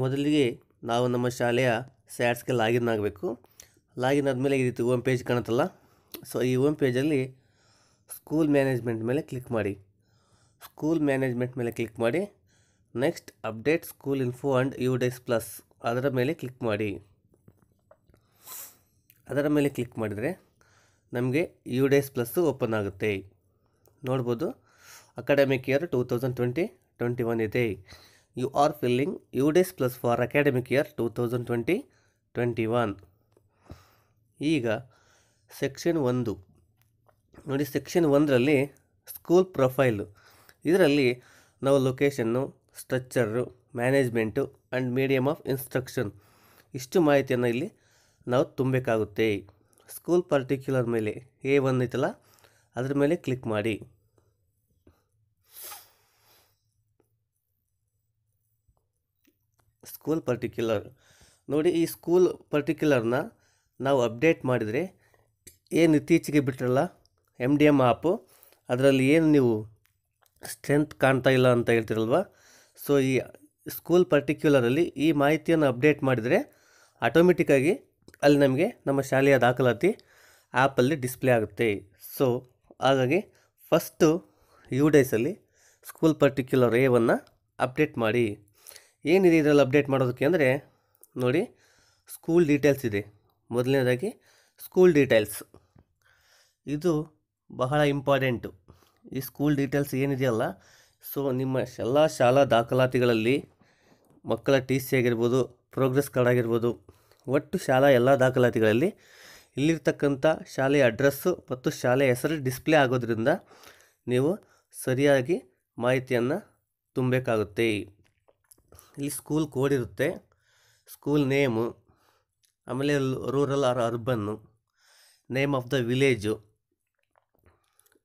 ಮೊದಲಿಗೆ ನಾವು ನಮ್ಮ ಶಾಲೆಯ ಸ್ಯಾಟ್ಸ್ಗೆ ಲಾಗಿನ್ ಆಗಬೇಕು ಲಾಗಿನ್ ಆದಮೇಲೆ ಈ ರೀತಿ ಓಮ್ ಪೇಜ್ ಕಾಣುತ್ತಲ್ಲ ಸೊ ಈ ಓಮ್ ಪೇಜಲ್ಲಿ ಸ್ಕೂಲ್ ಮ್ಯಾನೇಜ್ಮೆಂಟ್ ಮೇಲೆ ಕ್ಲಿಕ್ ಮಾಡಿ ಸ್ಕೂಲ್ ಮ್ಯಾನೇಜ್ಮೆಂಟ್ ಮೇಲೆ ಕ್ಲಿಕ್ ಮಾಡಿ next update school info and U DISE plus ಅದರ ಮೇಲೆ ಕ್ಲಿಕ್ ಮಾಡಿ ಅದರ ಮೇಲೆ ಕ್ಲಿಕ್ ಮಾಡಿದರೆ ನಮಗೆ ಯು ಡೇಸ್ ಪ್ಲಸ್ಸು ಓಪನ್ ಆಗುತ್ತೆ ನೋಡ್ಬೋದು academic year two thousand twenty twenty one ಇದೆ you you are filling DISE plus for academic year two academic twenty twenty one ಈಗ ಸೆಕ್ಷನ್ ಒಂದು ನೋಡಿ ಸೆಕ್ಷನ್ ಒಂದರಲ್ಲಿ ಸ್ಕೂಲ್ ಪ್ರೊಫೈಲು ಇದರಲ್ಲಿ ನಾವು location structure management and medium of instruction ಇಷ್ಟು ಮಾಹಿತಿಯನ್ನು ಇಲ್ಲಿ ನಾವು ತುಂಬಬೇಕಾಗುತ್ತೆ ಸ್ಕೂಲ್ ಪರ್ಟಿಕ್ಯುಲರ್ ಮೇಲೆ ಎ ಒನ್ ಐತಲ್ಲ ಅದ್ರ ಮೇಲೆ ಕ್ಲಿಕ್ ಮಾಡಿ ಸ್ಕೂಲ್ ಪರ್ಟಿಕ್ಯುಲರ್ ನೋಡಿ ಈ ಸ್ಕೂಲ್ ಪರ್ಟಿಕ್ಯುಲರ್ನ ನಾವು ಅಪ್ಡೇಟ್ ಮಾಡಿದರೆ ಏನು ಇತ್ತೀಚೆಗೆ ಬಿಟ್ಟಿರಲ್ಲ ಎಮ್ ಡಿ ಎಮ್ ಆ್ಯಪು ಅದರಲ್ಲಿ ಏನು ನೀವು ಸ್ಟ್ರೆಂತ್ ಕಾಣ್ತಾ ಇಲ್ಲ ಅಂತ ಹೇಳ್ತಿರಲ್ವ ಸೊ ಈ ಸ್ಕೂಲ್ ಪರ್ಟಿಕ್ಯುಲರಲ್ಲಿ ಈ ಮಾಹಿತಿಯನ್ನು ಅಪ್ಡೇಟ್ ಮಾಡಿದರೆ ಆಟೋಮೆಟಿಕ್ಕಾಗಿ ಅಲ್ಲಿ ನಮಗೆ ನಮ್ಮ ಶಾಲೆಯ ದಾಖಲಾತಿ ಆ್ಯಪಲ್ಲಿ ಡಿಸ್ಪ್ಲೇ ಆಗುತ್ತೆ ಸೊ ಹಾಗಾಗಿ ಫಸ್ಟು ಯು ಡೇಸಲ್ಲಿ ಸ್ಕೂಲ್ ಪರ್ಟಿಕ್ಯುಲರ್ ಏವನ್ನು ಅಪ್ಡೇಟ್ ಮಾಡಿ ಏನಿದೆ ಇದರಲ್ಲಿ ಅಪ್ಡೇಟ್ ಮಾಡೋದಕ್ಕೆ ಅಂದರೆ ನೋಡಿ ಸ್ಕೂಲ್ ಡೀಟೇಲ್ಸ್ ಇದೆ ಮೊದಲನೇದಾಗಿ ಸ್ಕೂಲ್ ಡೀಟೇಲ್ಸ್ ಇದು ಬಹಳ ಇಂಪಾರ್ಟೆಂಟು ಈ ಸ್ಕೂಲ್ ಡೀಟೇಲ್ಸ್ ಏನಿದೆಯಲ್ಲ ಸೊ ನಿಮ್ಮ ಎಲ್ಲ ಶಾಲಾ ದಾಖಲಾತಿಗಳಲ್ಲಿ ಮಕ್ಕಳ ಟಿ ಸಿ ಆಗಿರ್ಬೋದು ಪ್ರೋಗ್ರೆಸ್ ಕಾರ್ಡ್ ಆಗಿರ್ಬೋದು ಒಟ್ಟು ಶಾಲಾ ಎಲ್ಲ ದಾಖಲಾತಿಗಳಲ್ಲಿ ಇಲ್ಲಿರ್ತಕ್ಕಂಥ ಶಾಲೆಯ ಅಡ್ರೆಸ್ಸು ಮತ್ತು ಶಾಲೆಯ ಹೆಸರು ಡಿಸ್ಪ್ಲೇ ಆಗೋದ್ರಿಂದ ನೀವು ಸರಿಯಾಗಿ ಮಾಹಿತಿಯನ್ನು ತುಂಬಬೇಕಾಗುತ್ತೆ ಇಲ್ಲಿ ಸ್ಕೂಲ್ ಕೋಡ್ ಇರುತ್ತೆ ಸ್ಕೂಲ್ ನೇಮು ಆಮೇಲೆ rural or urban name of the village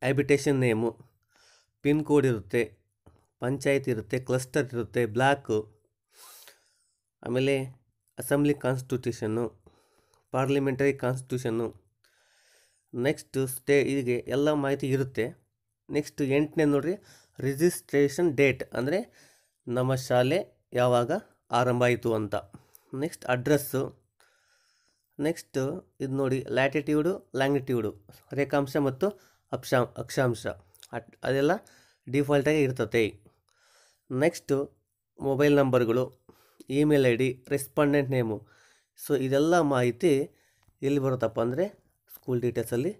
habitation name pin code ಇರುತ್ತೆ ಪಂಚಾಯತ್ ಇರುತ್ತೆ ಕ್ಲಸ್ಟರ್ ಇರುತ್ತೆ ಬ್ಲಾಕು ಆಮೇಲೆ assembly constitution parliamentary constitution next stay ಹೀಗೆ ಎಲ್ಲ ಮಾಹಿತಿ ಇರುತ್ತೆ ನೆಕ್ಸ್ಟ್ ಎಂಟನೇ ನೋಡಿರಿ ರಿಜಿಸ್ಟ್ರೇಷನ್ ಡೇಟ್ ಅಂದರೆ ನಮ್ಮ ಶಾಲೆ ಯಾವಾಗ ಆರಂಭ ಆಯಿತು ಅಂತ ನೆಕ್ಸ್ಟ್ ಅಡ್ರೆಸ್ಸು ನೆಕ್ಸ್ಟು ಇದು ನೋಡಿ ಲ್ಯಾಟಿಟ್ಯೂಡು ಲ್ಯಾಂಗಿಟ್ಯೂಡು ರೇಖಾಂಶ ಮತ್ತು ಅಕ್ಷಾ ಅಕ್ಷಾಂಶ ಅಟ್ ಅದೆಲ್ಲ ಡಿಫಾಲ್ಟಾಗಿ ಇರ್ತತೆ ನೆಕ್ಸ್ಟು ಮೊಬೈಲ್ ನಂಬರ್ಗಳು email I D respondent name so ಇದೆಲ್ಲ ಮಾಹಿತಿ ಎಲ್ಲಿ ಬರುತ್ತಪ್ಪ ಅಂದರೆ ಸ್ಕೂಲ್ ಡೀಟೇಲ್ಸಲ್ಲಿ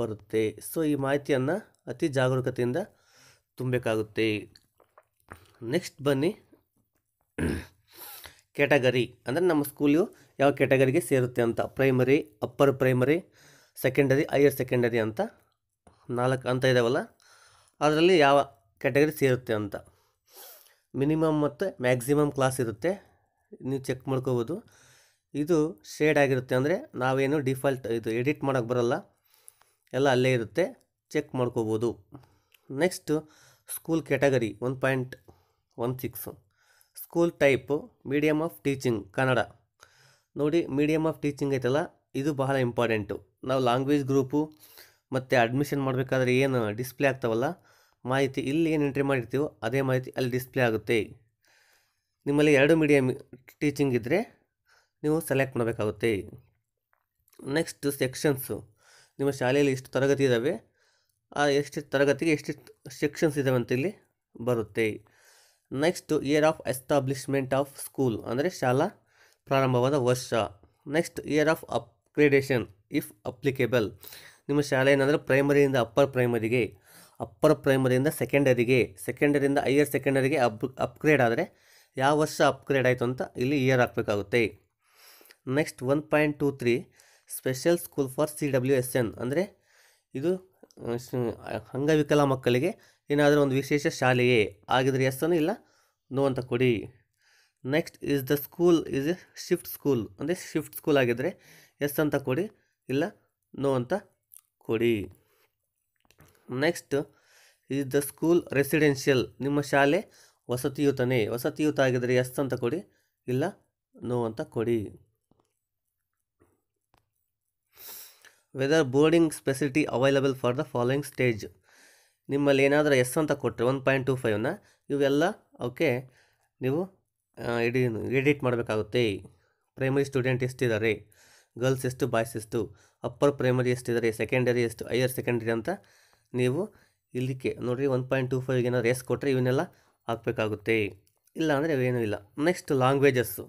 ಬರುತ್ತೆ ಸೊ ಈ ಮಾಹಿತಿಯನ್ನು ಅತಿ ಜಾಗರೂಕತೆಯಿಂದ ತುಂಬಬೇಕಾಗುತ್ತೆ ನೆಕ್ಸ್ಟ್ ಬನ್ನಿ ಕ್ಯಾಟಗರಿ ಅಂದರೆ ನಮ್ಮ ಸ್ಕೂಲು ಯಾವ ಕ್ಯಾಟಗರಿಗೆ ಸೇರುತ್ತೆ ಅಂತ primary upper primary secondary higher secondary ಅಂತ ನಾಲ್ಕು ಅಂತ ಇದ್ದಾವಲ್ಲ ಅದರಲ್ಲಿ ಯಾವ ಕ್ಯಾಟಗರಿ ಸೇರುತ್ತೆ ಅಂತ ಮಿನಿಮಮ್ ಮತ್ತು ಮ್ಯಾಕ್ಸಿಮಮ್ ಕ್ಲಾಸ್ ಇರುತ್ತೆ ನೀವು ಚೆಕ್ ಮಾಡ್ಕೋಬೋದು ಇದು ಶೇಡ್ ಆಗಿರುತ್ತೆ ಅಂದರೆ ನಾವೇನು ಡಿಫಾಲ್ಟ್ ಇದು ಎಡಿಟ್ ಮಾಡೋಕ್ಕೆ ಬರೋಲ್ಲ ಎಲ್ಲ ಅಲ್ಲೇ ಇರುತ್ತೆ ಚೆಕ್ ಮಾಡ್ಕೋಬೋದು next school category one point one six school type medium of teaching Kannada ನೋಡಿ ಮೀಡಿಯಮ್ ಆಫ್ ಟೀಚಿಂಗ್ ಐತಲ್ಲ ಇದು ಬಹಳ ಇಂಪಾರ್ಟೆಂಟು ನಾವು ಲ್ಯಾಂಗ್ವೇಜ್ ಗ್ರೂಪು ಮತ್ತು ಅಡ್ಮಿಷನ್ ಮಾಡಬೇಕಾದ್ರೆ ಏನು ಡಿಸ್ಪ್ಲೇ ಆಗ್ತಾವಲ್ಲ ಮಾಹಿತಿ ಇಲ್ಲಿ ಏನು ಎಂಟ್ರಿ ಮಾಡಿರ್ತೀವೋ ಅದೇ ಮಾಹಿತಿ ಅಲ್ಲಿ ಡಿಸ್ಪ್ಲೇ ಆಗುತ್ತೆ ನಿಮ್ಮಲ್ಲಿ ಎರಡು ಮೀಡಿಯಮ್ ಟೀಚಿಂಗ್ ಇದ್ದರೆ ನೀವು ಸೆಲೆಕ್ಟ್ ಮಾಡಬೇಕಾಗುತ್ತೆ ನೆಕ್ಸ್ಟ್ ಸೆಕ್ಷನ್ಸು ನಿಮ್ಮ ಶಾಲೆಯಲ್ಲಿ ಎಷ್ಟು ತರಗತಿ ಇದ್ದಾವೆ ಆ ಎಷ್ಟು ತರಗತಿಗೆ ಎಷ್ಟು ಸೆಕ್ಷನ್ಸ್ ಇದ್ದಾವೆ ಅಂತ ಇಲ್ಲಿ ಬರುತ್ತೆ next year of establishment of school ಅಂದರೆ ಶಾಲಾ ಪ್ರಾರಂಭವಾದ ವರ್ಷ next year of upgradation if applicable ನಿಮ್ಮ ಶಾಲೆ ಏನಂದರೆ ಪ್ರೈಮರಿಯಿಂದ ಅಪ್ಪರ್ ಪ್ರೈಮರಿಗೆ ಅಪ್ಪರ್ ಪ್ರೈಮರಿಯಿಂದ ಸೆಕೆಂಡರಿಗೆ ಸೆಕೆಂಡರಿಂದ ಹೈಯರ್ ಸೆಕೆಂಡರಿಗೆ ಅಪ್ ಅಪ್ಗ್ರೇಡ್ ಆದರೆ ಯಾವ ವರ್ಷ ಅಪ್ಗ್ರೇಡ್ ಆಯಿತು ಅಂತ ಇಲ್ಲಿ ಇಯರ್ ಹಾಕಬೇಕಾಗುತ್ತೆ next one point two three special school for C W S N ಅಂದರೆ ಇದು ಅಂಗವಿಕಲ ಮಕ್ಕಳಿಗೆ ಏನಾದರೂ ಒಂದು ವಿಶೇಷ ಶಾಲೆಯೇ ಆಗಿದ್ರೆ ಎಸ್ಸನ್ನು ಇಲ್ಲ ನೋ ಅಂತ ಕೊಡಿ next is the school is a shift school ಅಂದರೆ ಶಿಫ್ಟ್ ಸ್ಕೂಲ್ ಆಗಿದ್ದರೆ ಎಸ್ ಅಂತ ಕೊಡಿ ಇಲ್ಲ ನೋ ಅಂತ ಕೊಡಿ next is the school residential ನಿಮ್ಮ ಶಾಲೆ ವಸತಿಯುತನೇ ವಸತಿಯುತ ಆಗಿದ್ದರೆ ಎಸ್ ಅಂತ ಕೊಡಿ ಇಲ್ಲ ನೋ ಅಂತ ಕೊಡಿ whether boarding speciality available for the following stage ನಿಮ್ಮಲ್ಲಿ ಏನಾದರೂ ಎಸ್ ಅಂತ ಕೊಟ್ಟರೆ ಒನ್ ಪಾಯಿಂಟ್ ಟು ಫೈವ್ನ ಇವೆಲ್ಲ ಅವಕ್ಕೆ ನೀವು ಎಡಿ ಎಡಿಟ್ ಮಾಡಬೇಕಾಗುತ್ತೆ ಪ್ರೈಮರಿ ಸ್ಟೂಡೆಂಟ್ ಎಷ್ಟಿದ್ದಾರೆ ಗರ್ಲ್ಸ್ ಎಷ್ಟು ಬಾಯ್ಸ್ ಎಷ್ಟು ಅಪ್ಪರ್ ಪ್ರೈಮರಿ ಎಷ್ಟಿದ್ದಾರೆ ಸೆಕೆಂಡರಿ ಎಷ್ಟು ಹೈಯರ್ ಸೆಕೆಂಡರಿ ಅಂತ ನೀವು ಇಲ್ಲಿಕ್ಕೆ ನೋಡಿರಿ ಒನ್ ಪಾಯಿಂಟ್ ಟು ಫೈವ್ ಏನಾದರೂ ಎಸ್ ಕೊಟ್ಟರೆ ಇವನ್ನೆಲ್ಲ ಹಾಕಬೇಕಾಗುತ್ತೆ ಇಲ್ಲ ಅಂದರೆ ಏನೂ ಇಲ್ಲ ನೆಕ್ಸ್ಟ್ ಲ್ಯಾಂಗ್ವೇಜಸ್ಸು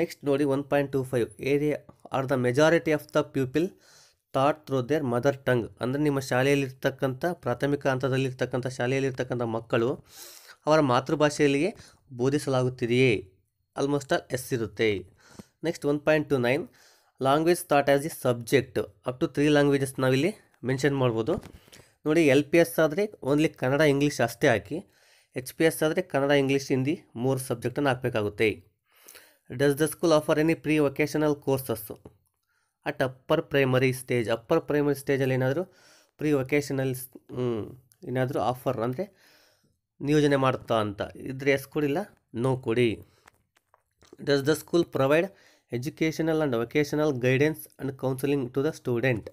ನೆಕ್ಸ್ಟ್ ನೋಡಿ one point two five area are the majority of the people taught through their mother tongue ಅಂದರೆ ನಿಮ್ಮ ಶಾಲೆಯಲ್ಲಿರ್ತಕ್ಕಂಥ ಪ್ರಾಥಮಿಕ ಹಂತದಲ್ಲಿರ್ತಕ್ಕಂಥ ಶಾಲೆಯಲ್ಲಿರ್ತಕ್ಕಂಥ ಮಕ್ಕಳು ಅವರ ಮಾತೃಭಾಷೆಯಲ್ಲಿಯೇ ಬೋಧಿಸಲಾಗುತ್ತಿದೆಯೇ ಆಲ್ಮೋಸ್ಟ್ ಆಲ್ ಎಸ್ ಇರುತ್ತೆ next one point two nine language taught as a subject up to three languages ನಾವಿಲ್ಲಿ ಮೆನ್ಷನ್ ಮಾಡ್ಬೋದು ನೋಡಿ ಎಲ್ ಪಿ ಎಸ್ ಆದರೆ ಓನ್ಲಿ ಕನ್ನಡ ಇಂಗ್ಲೀಷ್ ಅಷ್ಟೇ ಹಾಕಿ ಎಚ್ ಪಿ ಎಸ್ ಆದರೆ ಕನ್ನಡ ಇಂಗ್ಲೀಷ್ ಹಿಂದಿ ಮೂರು ಸಬ್ಜೆಕ್ಟನ್ನು ಹಾಕಬೇಕಾಗುತ್ತೆ does the school offer any pre vocational courses at upper primary stage upper primary ಸ್ಟೇಜಲ್ಲಿ ಏನಾದರೂ ಪ್ರೀ ವೊಕೇಶನಲ್ ಏನಾದರೂ ಆಫರ್ ಅಂದರೆ ನಿಯೋಜನೆ ಮಾಡ್ತಾ ಅಂತ ಇದ್ರೆ ಎಸ್ ಕೊಡಿಲ್ಲ ನೋ ಕೊಡಿ does the school provide educational and vocational guidance and counselling to the student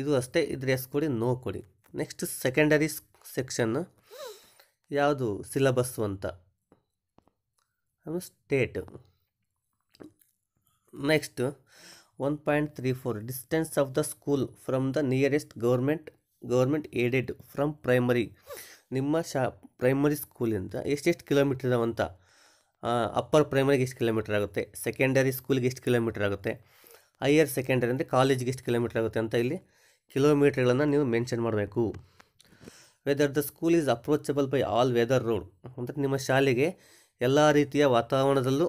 ಇದು ಅಷ್ಟೇ ಇದ್ರೆ ಎಸ್ ಕೊಡಿ ನೋ ಕೊಡಿ ನೆಕ್ಸ್ಟ್ ಸೆಕೆಂಡರಿ ಸೆಕ್ಷನ್ ಯಾವುದು ಸಿಲಬಸ್ಸು ಅಂತ state next one point three four distance of the school from the nearest government government aided from primary ನಿಮ್ಮ ಶಾ primary ಸ್ಕೂಲಿಂದ ಎಷ್ಟೆಷ್ಟು ಕಿಲೋಮೀಟರ್ ಇದಾವಂತ ಅಪ್ಪರ್ ಪ್ರೈಮರಿಗೆ ಎಷ್ಟು ಕಿಲೋಮೀಟರ್ ಆಗುತ್ತೆ ಸೆಕೆಂಡರಿ ಸ್ಕೂಲ್ಗೆ ಎಷ್ಟು ಕಿಲೋಮೀಟರ್ ಆಗುತ್ತೆ ಹೈಯರ್ ಸೆಕೆಂಡರಿ ಅಂದರೆ ಕಾಲೇಜ್ಗೆ ಎಷ್ಟು ಕಿಲೋಮೀಟರ್ ಆಗುತ್ತೆ ಅಂತ ಇಲ್ಲಿ ಕಿಲೋಮೀಟರ್ಗಳನ್ನು ನೀವು ಮೆನ್ಷನ್ ಮಾಡಬೇಕು whether the school is approachable by all weather road ಅಂದರೆ ನಿಮ್ಮ ಶಾಲೆಗೆ ಎಲ್ಲ ರೀತಿಯ ವಾತಾವರಣದಲ್ಲೂ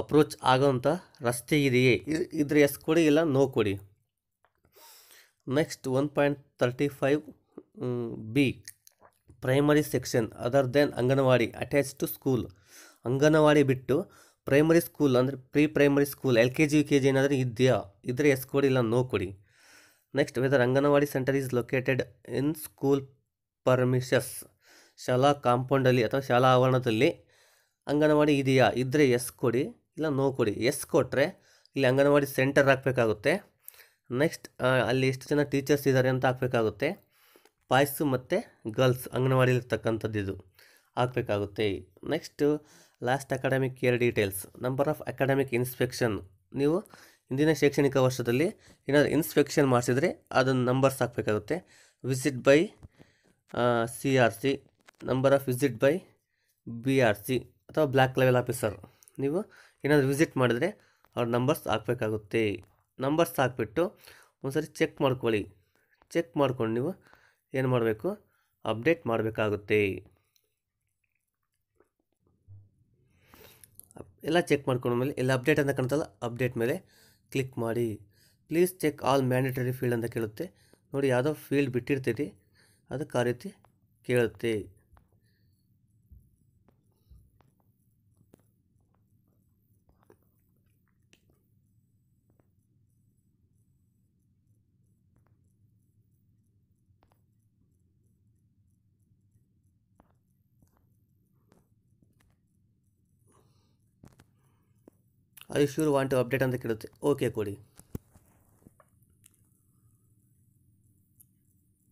ಅಪ್ರೋಚ್ ಆಗೋವಂಥ ರಸ್ತೆ ಇದೆಯೇ ಇದ್ರೆ ಎಸ್ ಕೊಡಿ ಇಲ್ಲ ನೋ ಕೊಡಿ next one point thirty five B primary section other than anganwadi attach to school anganwadi ಬಿಟ್ಟು ಪ್ರೈಮರಿ ಸ್ಕೂಲ್ ಅಂದರೆ pre primary school L K G U K G ಏನಾದರೂ ಇದೆಯಾ ಇದ್ರೆ ಎಸ್ ಕೊಡಿ ಇಲ್ಲ ನೋ ಕೊಡಿ next whether anganwadi centre is located in school premises ಶಾಲಾ ಕಾಂಪೌಂಡಲ್ಲಿ ಅಥವಾ ಶಾಲಾ ಆವರಣದಲ್ಲಿ ಅಂಗನವಾಡಿ ಇದೆಯಾ ಇದ್ದರೆ ಎಸ್ ಕೊಡಿ ಇಲ್ಲ ನೋ ಕೊಡಿ ಎಸ್ ಕೊಟ್ಟರೆ ಇಲ್ಲಿ ಅಂಗನವಾಡಿ ಸೆಂಟರ್ ಹಾಕಬೇಕಾಗುತ್ತೆ ನೆಕ್ಸ್ಟ್ ಅಲ್ಲಿ ಎಷ್ಟು ಜನ ಟೀಚರ್ಸ್ ಇದ್ದಾರೆ ಅಂತ ಹಾಕಬೇಕಾಗುತ್ತೆ ಬಾಯ್ಸು ಮತ್ತು ಗರ್ಲ್ಸ್ ಅಂಗನವಾಡಿಯಲ್ಲಿರ್ತಕ್ಕಂಥದ್ದು ಇದು ಹಾಕಬೇಕಾಗುತ್ತೆ next last academic year details number of academic inspection ನೀವು ಹಿಂದಿನ ಶೈಕ್ಷಣಿಕ ವರ್ಷದಲ್ಲಿ ಏನಾದರೂ ಇನ್ಸ್ಪೆಕ್ಷನ್ ಮಾಡಿಸಿದರೆ ಅದನ್ನು ನಂಬರ್ಸ್ ಹಾಕಬೇಕಾಗುತ್ತೆ visit by C R C number of visit by B R C ಅಥವಾ ಬ್ಲ್ಯಾಕ್ ಲೆವೆಲ್ ಆಫೀಸರ್ ನೀವು ಏನಾದರೂ ವಿಸಿಟ್ ಮಾಡಿದರೆ ಅವ್ರ ನಂಬರ್ಸ್ ಹಾಕಬೇಕಾಗುತ್ತೆ ನಂಬರ್ಸ್ ಹಾಕ್ಬಿಟ್ಟು ಒಂದ್ಸರಿ ಚೆಕ್ ಮಾಡ್ಕೊಳ್ಳಿ ಚೆಕ್ ಮಾಡ್ಕೊಂಡು ನೀವು ಏನು ಮಾಡಬೇಕು ಅಪ್ಡೇಟ್ ಮಾಡಬೇಕಾಗುತ್ತೆ ಎಲ್ಲ ಚೆಕ್ ಮೇಲೆ ಎಲ್ಲ ಅಪ್ಡೇಟ್ ಅಂತ ಕಾಣ್ತಲ್ಲ ಅಪ್ಡೇಟ್ ಮೇಲೆ ಕ್ಲಿಕ್ ಮಾಡಿ please check all mandatory field ಅಂತ ಕೇಳುತ್ತೆ ನೋಡಿ ಯಾವುದೋ ಫೀಲ್ಡ್ ಬಿಟ್ಟಿರ್ತೀರಿ ಅದಕ್ಕೆ ಆ ರೀತಿ ಕೇಳುತ್ತೆ ಐ ಶ್ಯೂರ್ ವಾಂಟ್ ಅಪ್ಡೇಟ್ ಅಂತ ಕೇಳುತ್ತೆ ಓಕೆ ಕೊಡಿ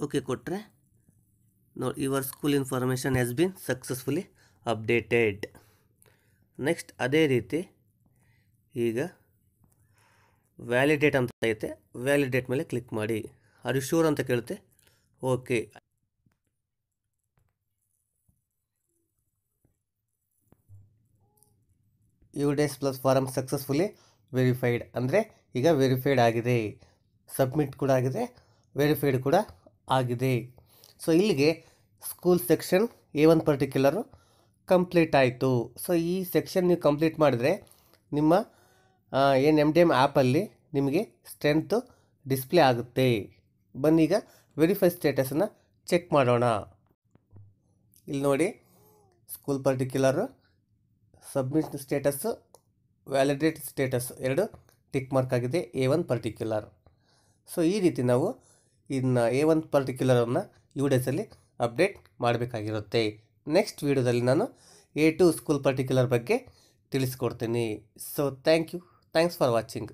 ಓಕೆ ಕೊಟ್ಟರೆ ನೋಡಿ your school information has been successfully updated next ಅದೇ ರೀತಿ ಈಗ ವ್ಯಾಲಿಡೇಟ್ ಅಂತ ಐತೆ ವ್ಯಾಲಿಡೇಟ್ ಮೇಲೆ ಕ್ಲಿಕ್ ಮಾಡಿ ಅದು ಶ್ಯೂರ್ ಅಂತ ಕೇಳುತ್ತೆ okay U DISE plus form successfully verified ಅಂದರೆ ಈಗ ವೆರಿಫೈಡ್ ಆಗಿದೆ ಸಬ್ಮಿಟ್ ಕೂಡ ಆಗಿದೆ ವೆರಿಫೈಡ್ ಕೂಡ ಆಗಿದೆ ಸೊ ಇಲ್ಲಿಗೆ school section A one particular complete ಆಯಿತು ಸೊ ಈ ಸೆಕ್ಷನ್ ನೀವು ಕಂಪ್ಲೀಟ್ ಮಾಡಿದ್ರೆ ನಿಮ್ಮ ಏನು ಎಮ್ ಡಿ ಎಮ್ ಆ್ಯಪಲ್ಲಿ ನಿಮಗೆ ಸ್ಟ್ರೆಂತು ಡಿಸ್ಪ್ಲೇ ಆಗುತ್ತೆ ಬನ್ನಿ ಈಗ ವೆರಿಫೈ ಸ್ಟೇಟಸನ್ನು ಚೆಕ್ ಮಾಡೋಣ ಇಲ್ಲಿ ನೋಡಿ school particular submit status validate status ಎರಡು ಟಿಕ್ ಮಾರ್ಕ್ ಆಗಿದೆ ಎ ಒನ್ ಪರ್ಟಿಕ್ಯುಲರ್ ಸೊ ಈ ರೀತಿ ನಾವು ಇನ್ನು ಎ ಒನ್ ಪರ್ಟಿಕ್ಯುಲರನ್ನು ಯು ಡೇಸಲ್ಲಿ ಅಪ್ಡೇಟ್ ಮಾಡಬೇಕಾಗಿರುತ್ತೆ ನೆಕ್ಸ್ಟ್ ವೀಡಿಯೋದಲ್ಲಿ ನಾನು ಎ ಟು ಸ್ಕೂಲ್ ಪರ್ಟಿಕ್ಯುಲರ್ ಬಗ್ಗೆ ತಿಳಿಸ್ಕೊಡ್ತೀನಿ so thank you thanks for watching